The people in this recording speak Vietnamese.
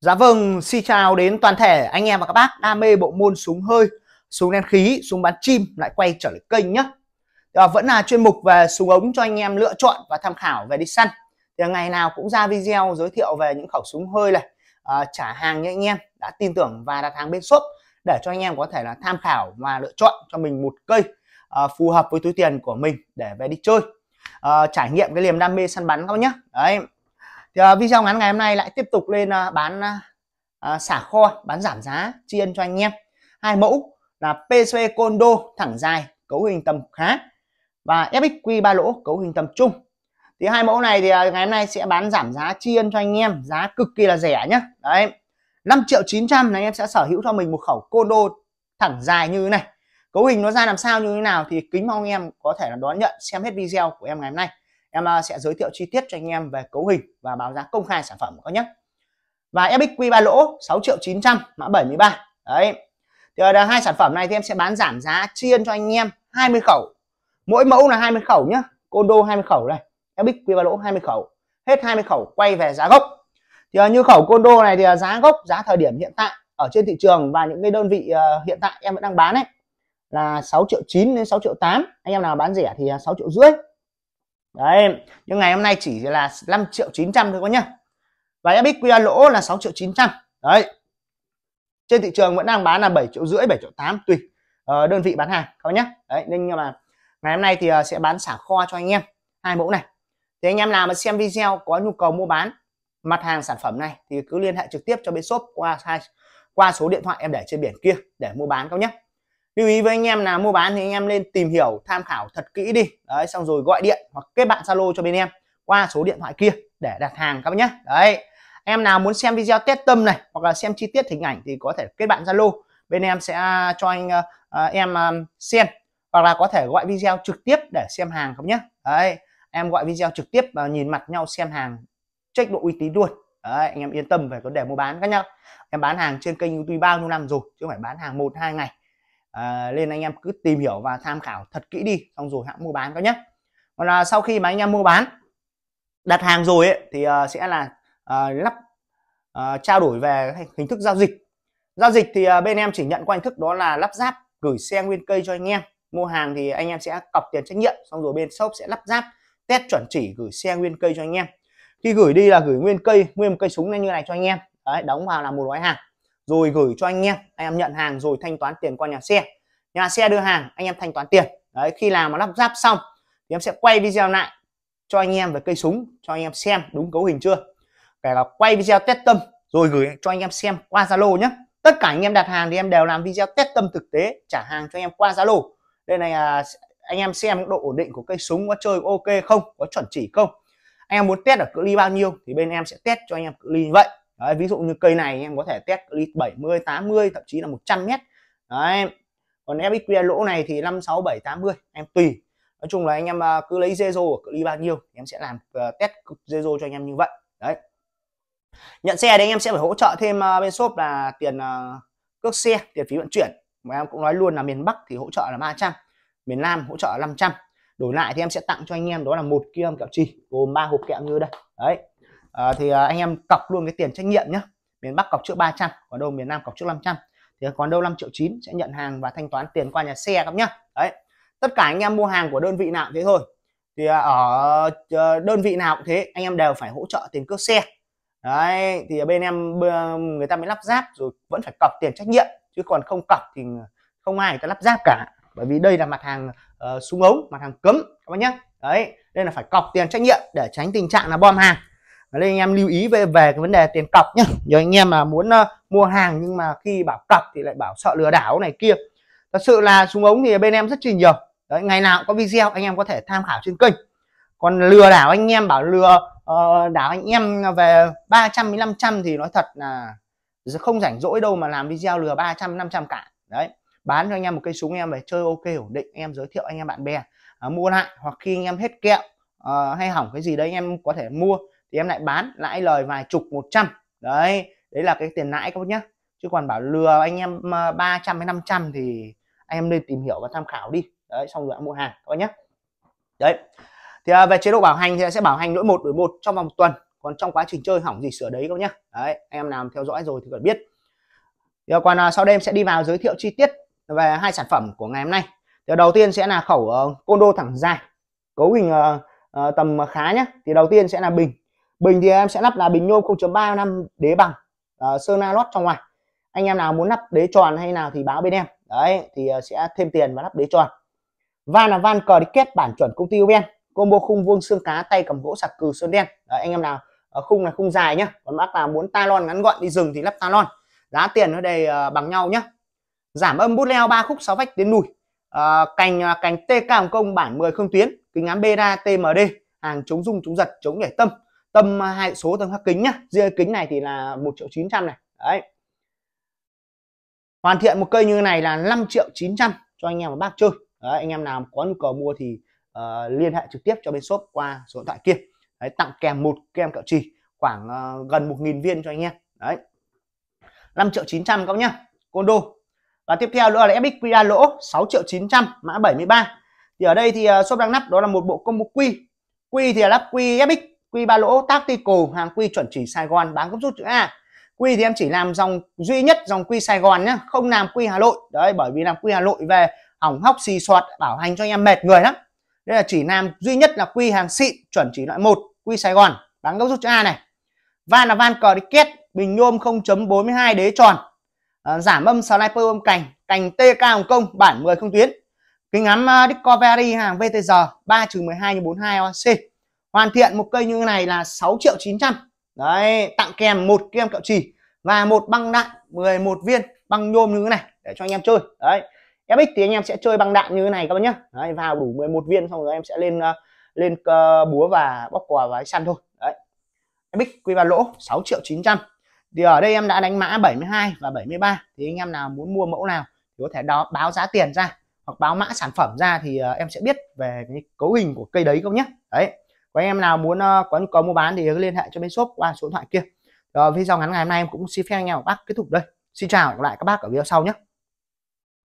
Dạ vâng, xin chào đến toàn thể anh em và các bác đam mê bộ môn súng hơi, súng nén khí, súng bắn chim lại quay trở lại kênh nhé. À, ờ, vẫn là chuyên mục về súng ống cho anh em lựa chọn và tham khảo về đi săn. Thì ngày nào cũng ra video giới thiệu về những khẩu súng hơi này, à, trả hàng như anh em đã tin tưởng và đặt hàng bên shop để cho anh em có thể là tham khảo và lựa chọn cho mình một cây à, phù hợp với túi tiền của mình để về đi chơi, à, trải nghiệm cái niềm đam mê săn bắn các nhé. Đấy thì uh, video ngắn ngày hôm nay lại tiếp tục lên uh, bán uh, xả kho bán giảm giá tri ân cho anh em hai mẫu là PSV Condo thẳng dài cấu hình tầm khá và FXQ ba lỗ cấu hình tầm trung thì hai mẫu này thì ngày hôm nay sẽ bán giảm giá tri ân cho anh em giá cực kỳ là rẻ nhá đấy 5 triệu 900 là anh em sẽ sở hữu cho mình một khẩu condo thẳng dài như thế này cấu hình nó ra làm sao như thế nào thì kính mong em có thể là đón nhận xem hết video của em ngày hôm nay em ờ, sẽ giới thiệu chi tiết cho anh em về cấu hình và báo giá công khai sản phẩm các nhé và FXQ ba lỗ 6 triệu 900 mã 73 đấy thì là ờ, hai sản phẩm này thì em sẽ bán giảm giá chiên cho anh em 20 khẩu mỗi mẫu là 20 khẩu nhá condo 20 khẩu này FXQ ba lỗ 20 khẩu hết 20 khẩu quay về giá gốc thì ờ, như khẩu condo này thì giá gốc giá thời điểm hiện tại ở trên thị trường và những cái đơn vị hiện tại em vẫn đang bán ấy là 6 triệu 9 đến 6 triệu 8 anh em nào bán rẻ thì 6 triệu rưỡi đấy nhưng ngày hôm nay chỉ là 5 triệu 900 thôi có nhá và FXQ lỗ là 6 triệu 900 đấy trên thị trường vẫn đang bán là 7 triệu rưỡi 7 triệu 8 tùy uh, đơn vị bán hàng các nhá đấy nên nhưng mà ngày hôm nay thì uh, sẽ bán xả kho cho anh em hai mẫu này thì anh em nào mà xem video có nhu cầu mua bán mặt hàng sản phẩm này thì cứ liên hệ trực tiếp cho bên shop qua qua số điện thoại em để trên biển kia để mua bán các nhé lưu ý với anh em nào mua bán thì anh em nên tìm hiểu tham khảo thật kỹ đi đấy xong rồi gọi điện hoặc kết bạn zalo cho bên em qua số điện thoại kia để đặt hàng các bạn nhé đấy em nào muốn xem video test tâm này hoặc là xem chi tiết hình ảnh thì có thể kết bạn zalo bên em sẽ à, cho anh uh, em uh, xem hoặc là có thể gọi video trực tiếp để xem hàng không nhé đấy em gọi video trực tiếp và nhìn mặt nhau xem hàng check độ uy tín luôn đấy anh em yên tâm về vấn đề mua bán các nhá. em bán hàng trên kênh youtube bao nhiêu năm rồi chứ không phải bán hàng một hai ngày à, nên anh em cứ tìm hiểu và tham khảo thật kỹ đi xong rồi hãng mua bán các nhé còn là sau khi mà anh em mua bán đặt hàng rồi ấy, thì uh, sẽ là uh, lắp uh, trao đổi về hình thức giao dịch giao dịch thì uh, bên em chỉ nhận qua hình thức đó là lắp ráp gửi xe nguyên cây cho anh em mua hàng thì anh em sẽ cọc tiền trách nhiệm xong rồi bên shop sẽ lắp ráp test chuẩn chỉ gửi xe nguyên cây cho anh em khi gửi đi là gửi nguyên cây nguyên cây súng như này cho anh em đấy đóng vào là một gói hàng rồi gửi cho anh em anh em nhận hàng rồi thanh toán tiền qua nhà xe nhà xe đưa hàng anh em thanh toán tiền đấy khi làm mà lắp ráp xong thì em sẽ quay video lại cho anh em về cây súng cho anh em xem đúng cấu hình chưa kể cả quay video test tâm rồi gửi cho anh em xem qua zalo nhé tất cả anh em đặt hàng thì em đều làm video test tâm thực tế trả hàng cho anh em qua zalo đây này à, anh em xem độ ổn định của cây súng có chơi ok không có chuẩn chỉ không anh em muốn test ở cự ly bao nhiêu thì bên em sẽ test cho anh em cự ly như vậy Đấy, ví dụ như cây này em có thể test đi 70, 80 thậm chí là 100 mét Đấy. Còn FXQ lỗ này thì 5, 6, 7, 80 em tùy Nói chung là anh em à, cứ lấy zero ở cự ly bao nhiêu em sẽ làm à, test zero cho anh em như vậy đấy nhận xe đấy em sẽ phải hỗ trợ thêm à, bên shop là tiền cước xe tiền phí vận chuyển mà em cũng nói luôn là miền Bắc thì hỗ trợ là 300 miền Nam hỗ trợ là 500 đổi lại thì em sẽ tặng cho anh em đó là một kg kẹo trì gồm ba hộp kẹo như đây đấy à, thì à, anh em cọc luôn cái tiền trách nhiệm nhé miền Bắc cọc trước 300 còn đâu miền Nam cọc trước 500 thì còn đâu 5 triệu 9 sẽ nhận hàng và thanh toán tiền qua nhà xe các nhá đấy tất cả anh em mua hàng của đơn vị nào cũng thế thôi thì à, ở đơn vị nào cũng thế anh em đều phải hỗ trợ tiền cước xe đấy thì bên em người ta mới lắp ráp rồi vẫn phải cọc tiền trách nhiệm chứ còn không cọc thì không ai người ta lắp ráp cả bởi vì đây là mặt hàng uh, súng ống mặt hàng cấm các bác nhá đấy đây là phải cọc tiền trách nhiệm để tránh tình trạng là bom hàng nên anh em lưu ý về về cái vấn đề tiền cọc nhé nhiều anh em mà muốn uh, mua hàng nhưng mà khi bảo cọc thì lại bảo sợ lừa đảo này kia thật sự là súng ống thì bên em rất chi nhiều Đấy, ngày nào cũng có video anh em có thể tham khảo trên kênh còn lừa đảo anh em bảo lừa uh, đảo anh em về 300 đến 500 thì nói thật là không rảnh rỗi đâu mà làm video lừa 300 500 cả đấy bán cho anh em một cây súng em về chơi ok ổn định em giới thiệu anh em bạn bè à, mua lại hoặc khi anh em hết kẹo à, hay hỏng cái gì đấy anh em có thể mua thì em lại bán lãi lời vài chục một trăm đấy đấy là cái tiền lãi các bác nhá chứ còn bảo lừa anh em 300 hay 500 thì anh em nên tìm hiểu và tham khảo đi đấy xong rồi mua hàng các bác nhé đấy thì à, về chế độ bảo hành thì sẽ bảo hành lỗi một đổi một trong vòng một tuần còn trong quá trình chơi hỏng gì sửa đấy các bác nhé đấy anh em làm theo dõi rồi thì cần biết giờ à, còn à, sau đây em sẽ đi vào giới thiệu chi tiết về hai sản phẩm của ngày hôm nay thì đầu tiên sẽ là khẩu uh, côn đô thẳng dài cấu hình uh, uh, tầm khá nhá thì đầu tiên sẽ là bình bình thì em sẽ lắp là bình nhôm 0.35 đế bằng uh, sơn alot trong ngoài anh em nào muốn lắp đế tròn hay nào thì báo bên em đấy thì uh, sẽ thêm tiền và lắp đế tròn van là van cờ đi kết bản chuẩn công ty bên combo khung vuông xương cá tay cầm gỗ sạc cừ sơn đen đấy, anh em nào uh, khung là khung dài nhá còn bác nào muốn talon ngắn gọn đi rừng thì lắp talon giá tiền nó đầy uh, bằng nhau nhá giảm âm bút leo ba khúc 6 vách đến nùi à, cành cành TK Hồng Kông bản 10 không tuyến kính ngắm Bera TMD hàng chống rung chống giật chống nhảy tâm tâm hai số tâm khắc kính nhá riêng kính này thì là một triệu chín trăm này đấy hoàn thiện một cây như này là 5 triệu chín trăm cho anh em và bác chơi đấy, anh em nào có nhu cầu mua thì uh, liên hệ trực tiếp cho bên shop qua số điện thoại kia đấy, tặng kèm một kem kẹo trì khoảng uh, gần một nghìn viên cho anh em đấy 5 triệu chín trăm các nhá condo và tiếp theo nữa là FXPA lỗ 6 triệu 900 mã 73 thì ở đây thì ờ, shop đang lắp đó là một bộ combo quy quy thì là lắp quy FX quy ba lỗ tactical hàng quy chuẩn chỉ Sài Gòn bán gấp rút chữ A quy thì em chỉ làm dòng duy nhất dòng quy Sài Gòn nhé không làm quy Hà Nội đấy bởi vì làm quy Hà Nội về hỏng hóc xì soạt bảo hành cho anh em mệt người lắm đây là chỉ làm duy nhất là quy hàng xịn chuẩn chỉ loại một quy Sài Gòn bán gấp rút chữ A này van là van cờ đi kết bình nhôm 0.42 đế tròn à, giảm âm sniper âm cành cành TK Hồng Kông bản 10 không tuyến kính ngắm uh, Discovery hàng VTG 3 12 42 OC hoàn thiện một cây như thế này là 6 triệu 900 đấy tặng kèm một kem kẹo trì và một băng đạn 11 viên băng nhôm như thế này để cho anh em chơi đấy FX thì anh em sẽ chơi băng đạn như thế này các bạn nhé đấy, vào đủ 11 viên xong rồi em sẽ lên uh, lên uh, búa và bóc quà và săn thôi đấy FX quy vào lỗ 6 triệu 900 thì ở đây em đã đánh mã 72 và 73 thì anh em nào muốn mua mẫu nào thì có thể đó báo giá tiền ra hoặc báo mã sản phẩm ra thì uh, em sẽ biết về cái cấu hình của cây đấy không nhé đấy có em nào muốn uh, có nhu cầu mua bán thì cứ liên hệ cho bên shop qua số điện thoại kia rồi video ngắn ngày hôm nay em cũng xin phép anh em bác kết thúc đây xin chào và hẹn gặp lại các bác ở video sau nhé